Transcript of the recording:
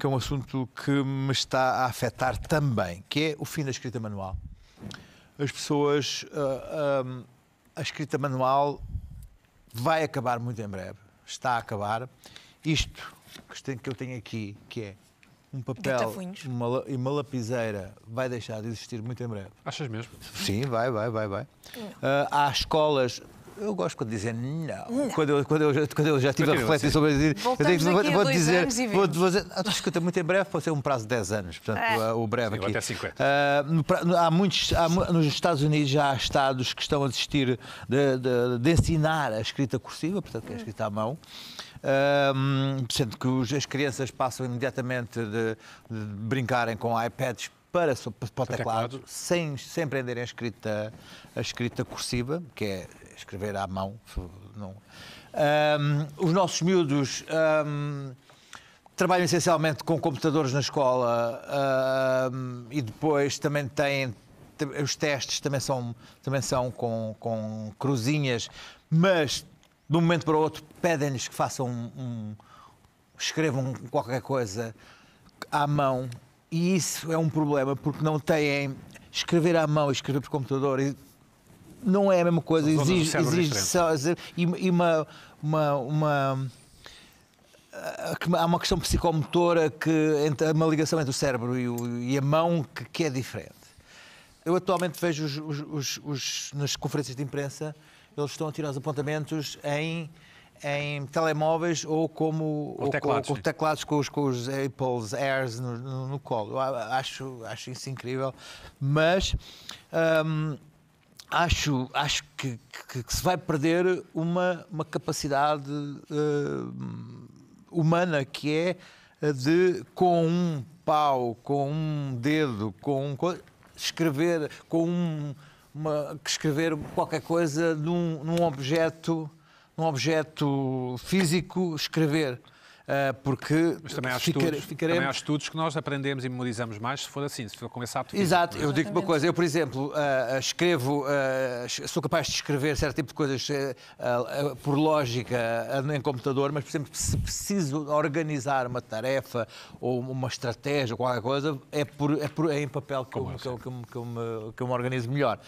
que é um assunto que me está a afetar também, que é o fim da escrita manual. As pessoas. Uh, ah, um, ah, a escrita manual vai acabar muito em breve. Está a acabar. Isto que eu tenho aqui, que é um papel uma, e uma lapiseira, vai deixar de existir muito em breve. Achas mesmo? Sim, vai, vai, vai, vai. Uh, há escolas, eu gosto quando dizem não. não. Quando, eu, quando, eu, quando eu já estive a refletir sobre isso, eu digo, vou, vou dizer. Vou, vou dizer escuta, muito em breve, pode ser um prazo de 10 anos, portanto, é. o breve Sim, aqui. Até 50. Uh, ah, há muitos, há, nos Estados Unidos já há estados que estão a desistir de, de, de ensinar a escrita cursiva, portanto, que é hum. escrita à mão. sendo que os, as crianças passam imediatamente de, de brincarem com iPads para, para o teclado, sem, sem aprenderem a escrita, a escrita cursiva, que é escrever à mão. Não. Um, os nossos miúdos um, trabalham essencialmente com computadores na escola um, e depois também têm. Os testes também são, também são com, com cruzinhas, mas de um momento para o outro pedem-lhes que façam um, escrevam qualquer coisa à mão e isso é um problema porque não têm. Escrever à mão e escrever por computador não é a mesma coisa. Exige, exige só, e, uma, uma, uma há uma questão psicomotora que entre, uma ligação entre o cérebro e, o, e a mão que, que, é diferente. Eu atualmente vejo os, os, os, nas conferências de imprensa eles estão a tirar os apontamentos em em telemóveis ou como ou teclados, com, com teclados com os, com os Apple's Airs no, no, no colo. acho, acho isso incrível, mas hum, acho, acho que, que, que, se vai perder uma, uma capacidade uh, humana que é de com um pau, com um dedo, com um, escrever com um, uma, escrever qualquer coisa num, num objeto num objeto físico escrever eh, porque Mas também há, ficar, estudos, ficaremos... também há estudos que nós aprendemos e memorizamos mais se for assim, se for começar esse Exato, eu digo uma coisa, eu, por exemplo, uh, escrevo, uh, sou capaz de escrever certo tipo de coisas uh, por lógica em computador, mas, por exemplo, se preciso organizar uma tarefa ou uma estratégia ou qualquer coisa, é, por, é, por, é em papel que eu, que, eu, assim? que eu me organizo melhor.